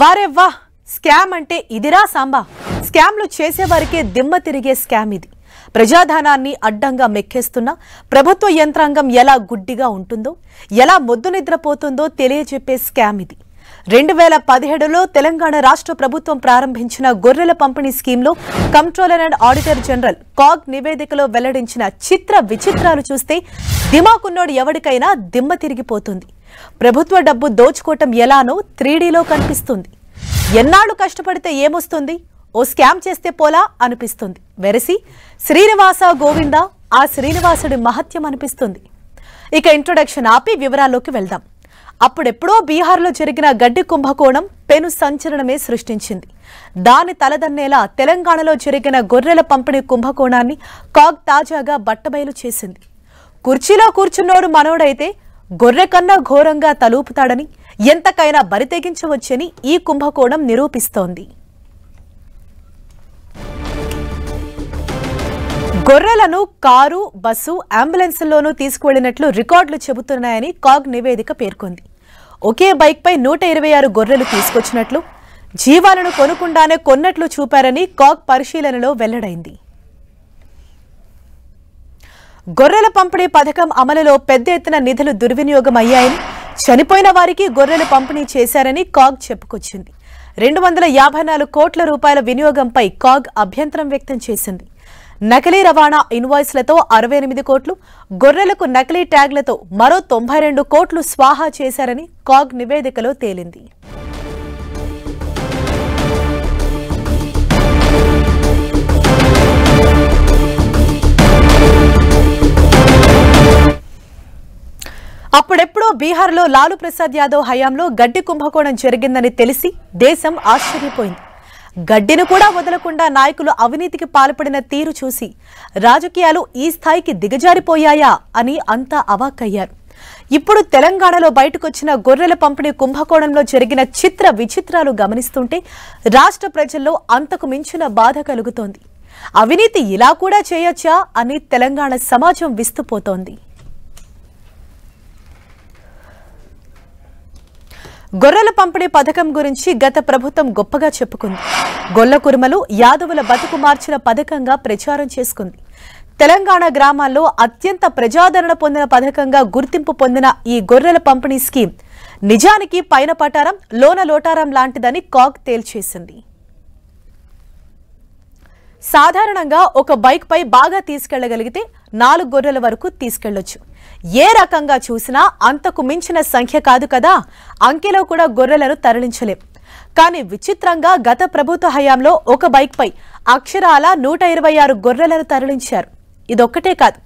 వారెవ్వా scam అంటే ఇదిరా సాంబా స్కామ్లు చేసేవారికే దిమ్మ తిరిగే స్కామ్ ఇది ప్రజాధనాన్ని అడ్డంగా మెక్కేస్తున్న ప్రభుత్వ యంత్రాంగం ఎలా గుడ్డిగా ఉంటుందో ఎలా మొద్దు నిద్రపోతుందో తెలియజెప్పే స్కామ్ ఇది రెండు వేల పదిహేడులో తెలంగాణ రాష్ట్ర ప్రభుత్వం ప్రారంభించిన గొర్రెల పంపిణీ స్కీమ్లో controller and auditor general CAG నివేదికలో వెల్లడించిన చిత్ర విచిత్రాలు చూస్తే దిమాకున్నోడు ఎవరికైనా దిమ్మ తిరిగిపోతుంది ప్రభుత్వ డబ్బు దోచుకోవటం ఎలానో త్రీడీలో కనిపిస్తుంది ఎన్నాళ్ళు కష్టపడితే ఏమొస్తుంది ఓ స్కామ్ చేస్తే పోలా అనిపిస్తుంది వెరసి శ్రీనివాస గోవింద ఆ శ్రీనివాసుడి మహత్యం అనిపిస్తుంది ఇక ఇంట్రొడక్షన్ ఆపి వివరాల్లోకి వెళ్దాం అప్పుడెప్పుడో బీహార్లో జరిగిన గడ్డి కుంభకోణం పెను సంచలనమే సృష్టించింది దాని తలదన్నేలా తెలంగాణలో జరిగిన గొర్రెల పంపిణీ కుంభకోణాన్ని కాగ్ తాజాగా బట్టబయలు చేసింది కుర్చీలో కూర్చున్నోడు మనోడైతే గొర్రె కన్నా ఘోరంగా తలూపుతాడని ఎంతకైనా బరితెగించవచ్చని ఈ కుంభకోణం నిరూపిస్తోంది గొర్రెలను కారు బస్సు అంబులెన్సుల్లోనూ తీసుకువెళ్లినట్లు రికార్డులు చెబుతున్నాయని కాగ్ నివేదిక పేర్కొంది ఒకే బైక్పై నూట ఇరవై ఆరు గొర్రెలు తీసుకొచ్చినట్లు జీవాలను కొనుకుండానే కొన్నట్లు చూపారని కాగ్ పరిశీలనలో వెల్లడైంది గొర్రెల పంపిణీ పథకం అమలులో పెద్ద ఎత్తున నిధులు దుర్వినియోగం అయ్యాయని చనిపోయిన వారికి గొర్రెలు పంపిణీ చేశారని కాగ్ చెప్పుకొచ్చింది రెండు వందల యాభై నాలుగు కోట్ల రూపాయల వినియోగంపై కాగ్ అభ్యంతరం వ్యక్తం చేసింది నకిలీ రవాణా ఇన్వాయిస్లతో అరవై ఎనిమిది కోట్లు గొర్రెలకు నకిలీ ట్యాగ్లతో మరో తొంభై రెండు కోట్లు స్వాహా చేశారని కాగ్ నివేదికలో తేలింది అప్పుడెప్పుడో బీహార్లో లాలూ ప్రసాద్ యాదవ్ హయాంలో గడ్డి కుంభకోణం జరిగిందని తెలిసి దేశం ఆశ్చర్యపోయింది గడ్డిని కూడా వదలకుండా నాయకులు అవినీతికి పాల్పడిన తీరు చూసి రాజకీయాలు ఈ స్థాయికి దిగజారిపోయాయా అని అంతా అవాక్కయ్యారు ఇప్పుడు తెలంగాణలో బయటకొచ్చిన గొర్రెల పంపిణీ కుంభకోణంలో జరిగిన చిత్ర విచిత్రాలు గమనిస్తుంటే రాష్ట్ర ప్రజల్లో అంతకు మించిన బాధ కలుగుతోంది అవినీతి ఇలా కూడా చేయొచ్చా అని తెలంగాణ సమాజం విస్తుపోతోంది గొర్రెల పంపిణీ పథకం గురించి గత ప్రభుత్వం గొప్పగా చెప్పుకుంది గొల్ల కురుమలు యాదవుల బతుకు మార్చిన పథకంగా ప్రచారం చేసుకుంది తెలంగాణ గ్రామాల్లో అత్యంత ప్రజాదరణ పొందిన పథకంగా గుర్తింపు పొందిన ఈ గొర్రెల పంపిణీ స్కీమ్ నిజానికి పైన పటారం లోన లోటారం లాంటిదని కాగ్ తేల్చేసింది సాధారణంగా ఒక బైక్పై బాగా తీసుకెళ్లగలిగితే నాలుగు గొర్రెల వరకు తీసుకెళ్లొచ్చు ఏ రకంగా చూసినా అంతకు మించిన సంఖ్య కాదు కదా అంకెలో కూడా గొర్రెలను తరలించలేం కానీ విచిత్రంగా గత ప్రభుత్వ హయాంలో ఒక బైక్పై అక్షరాల నూట ఇరవై ఆరు గొర్రెలను తరలించారు ఇదొక్కటే కాదు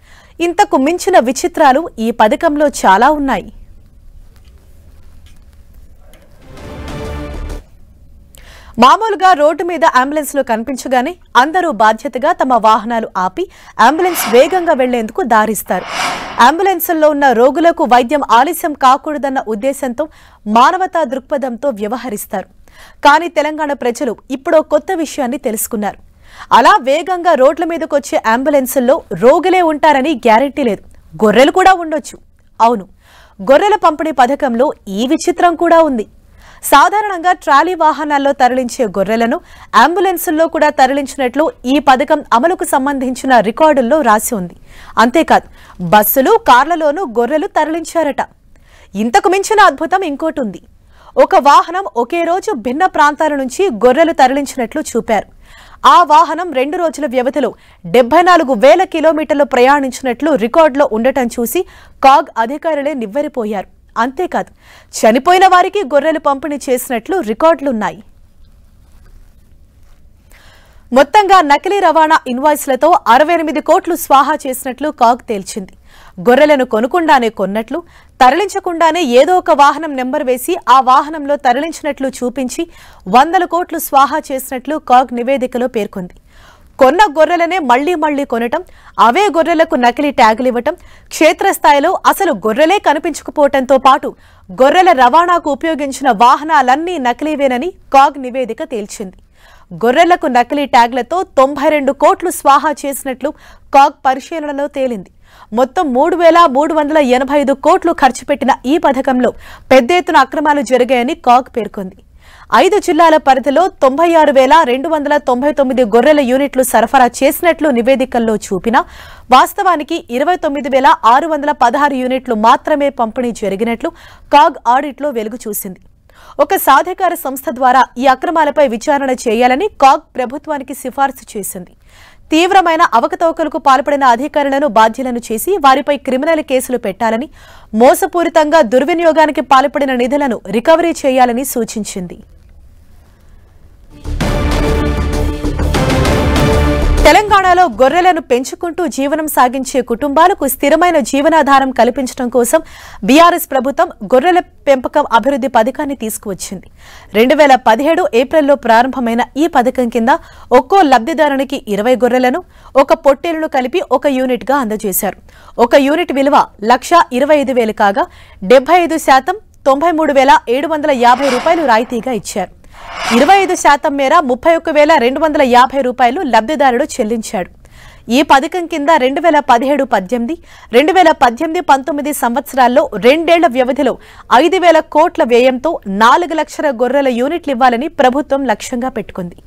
ఇంతకు మించిన విచిత్రాలు ఈ పథకంలో చాలా ఉన్నాయి మామూలుగా రోడ్డు మీద అంబులెన్స్లు కనిపించగానే అందరూ బాధ్యతగా తమ వాహనాలు ఆపి అంబులెన్స్ వేగంగా వెళ్లేందుకు దారిస్తారు అంబులెన్సుల్లో ఉన్న రోగులకు వైద్యం ఆలస్యం కాకూడదన్న ఉద్దేశంతో మానవతా దృక్పథంతో వ్యవహరిస్తారు కానీ తెలంగాణ ప్రజలు ఇప్పుడు కొత్త విషయాన్ని తెలుసుకున్నారు అలా వేగంగా రోడ్ల మీదకు వచ్చే అంబులెన్సుల్లో రోగులే ఉంటారని గ్యారంటీ లేదు గొర్రెలు కూడా ఉండొచ్చు అవును గొర్రెల పంపిణీ పథకంలో ఈ విచిత్రం కూడా ఉంది సాధారణంగా ట్రాలీ వాహనాల్లో తరలించే గొర్రెలను అంబులెన్సుల్లో కూడా తరలించినట్లు ఈ పథకం అమలుకు సంబంధించిన రికార్డుల్లో రాసి ఉంది అంతేకాదు బస్సులు కార్లలోనూ గొర్రెలు తరలించారట ఇంతకు మించిన అద్భుతం ఇంకోటి ఉంది ఒక వాహనం ఒకే రోజు భిన్న ప్రాంతాల నుంచి గొర్రెలు తరలించినట్లు చూపారు ఆ వాహనం రెండు రోజుల వ్యవధిలో డెబ్బై నాలుగు వేల కిలోమీటర్లు ప్రయాణించినట్లు రికార్డులో ఉండటం చూసి కాగ్ అధికారులే నివ్వెరిపోయారు అంతేకాదు చనిపోయిన వారికి గొర్రెలు పంపిణీ చేసినట్లు రికార్డులున్నాయి మొత్తంగా నకిలీ రవాణా ఇన్వాయిస్లతో అరవై ఎనిమిది కోట్లు స్వాహా చేసినట్లు కాగ్ తేల్చింది గొర్రెలను కొనుకుండానే కొన్నట్లు తరలించకుండానే ఏదో ఒక వాహనం నెంబర్ వేసి ఆ వాహనంలో తరలించినట్లు చూపించి వందల కోట్లు స్వాహా చేసినట్లు కాగ్ నివేదికలో పేర్కొంది కొన్న గొర్రెలనే మళ్లీ మళ్లీ కొనటం అవే గొర్రెలకు నకిలీ ట్యాగులు ఇవ్వటం క్షేత్రస్థాయిలో అసలు గొర్రెలే కనిపించకపోవటంతో పాటు గొర్రెల రవాణాకు ఉపయోగించిన వాహనాలన్నీ నకిలీవేనని కాగ్ నివేదిక తేల్చింది గొర్రెలకు నకిలీ ట్యాగ్లతో తొంభై రెండు కోట్లు స్వాహా చేసినట్లు కాగ్ పరిశీలనలో తేలింది మొత్తం మూడు వేల మూడు వందల ఎనభై ఐదు కోట్లు ఖర్చు పెట్టిన ఈ పథకంలో పెద్ద ఎత్తున అక్రమాలు జరిగాయని కాగ్ పేర్కొంది ఐదు జిల్లాల పరిధిలో తొంభై ఆరు వేల రెండు వందల తొంభై తొమ్మిది గొర్రెల యూనిట్లు సరఫరా చేసినట్లు నివేదికల్లో చూపిన వాస్తవానికి ఇరవై తొమ్మిది వేల ఆరు వందల పదహారు యూనిట్లు మాత్రమే పంపిణీ జరిగినట్లు కాగ్ ఆడిట్లో వెలుగు చూసింది ఒక సాధికార సంస్థ ద్వారా ఈ అక్రమాలపై విచారణ చేయాలని కాగ్ ప్రభుత్వానికి సిఫార్సు చేసింది తీవ్రమైన అవకతవకలకు పాల్పడిన అధికారులను బాధ్యులను చేసి వారిపై క్రిమినల్ కేసులు పెట్టాలని మోసపూరితంగా దుర్వినియోగానికి పాల్పడిన నిధులను రికవరీ చేయాలని సూచించింది తెలంగాణలో గొర్రెలను పెంచుకుంటూ జీవనం సాగించే కుటుంబాలకు స్థిరమైన జీవనాధారం కల్పించడం కోసం బీఆర్ఎస్ ప్రభుత్వం గొర్రెల పెంపకం అభివృద్ధి పథకాన్ని తీసుకువచ్చింది రెండు వేల పదిహేడు ఏప్రిల్లో ప్రారంభమైన ఈ పథకం కింద ఒక్కో లబ్ధిదారునికి ఇరవై గొర్రెలను ఒక పొట్టేలును కలిపి ఒక యూనిట్ గా అందజేశారు ఒక యూనిట్ విలువ లక్ష ఇరవై ఐదు వేలు కాగా డెబ్బై ఐదు శాతం తొంభై మూడు వేల ఏడు వందల యాభై రూపాయలు రాయితీగా ఇచ్చారు ఇరవై ఐదు శాతం మేర ముప్పై ఒక్క వేల రెండు వందల యాభై రూపాయలు లబ్ధిదారుడు చెల్లించాడు ఈ పథకం కింద రెండు వేల పదిహేడు పద్దెనిమిది రెండు వేల పద్దెనిమిది పంతొమ్మిది సంవత్సరాల్లో రెండేళ్ల వ్యవధిలో ఐదు వేల కోట్ల వ్యయంతో నాలుగు లక్షల గొర్రెల యూనిట్లు ఇవ్వాలని ప్రభుత్వం లక్ష్యంగా పెట్టుకుంది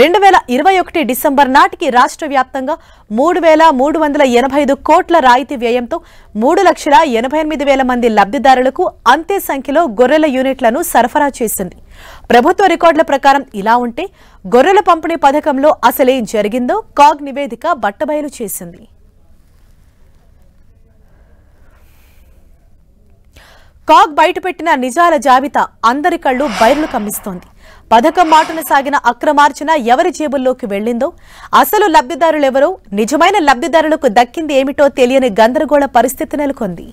రెండు వేల ఇరవై ఒకటి డిసెంబర్ నాటికి రాష్ట్ర వ్యాప్తంగా మూడు వేల మూడు వందల ఎనభై ఐదు కోట్ల రాయితీ వ్యయంతో మూడు లక్షల ఎనభై ఎనిమిది వేల మంది లబ్ధిదారులకు అంతే సంఖ్యలో గొర్రెల యూనిట్లను సరఫరా చేసింది ప్రభుత్వ రికార్డుల ప్రకారం ఇలా ఉంటే గొర్రెల పంపిణీ పథకంలో అసలేం జరిగిందో కాగ్ నివేదిక బట్ పట్టబయలు చేసింది కాగ్ బయటపెట్టిన నిజాల జాబితా అందరి కళ్ళు బయర్లు కమ్మిస్తోంది పథకం మాటను సాగిన అక్రమార్చన ఎవరి జేబుల్లోకి వెళ్లిందో అసలు లబ్ధిదారులెవరో నిజమైన లబ్ధిదారులకు దక్కింది ఏమిటో తెలియని గందరగోళ పరిస్థితి నెలకొంది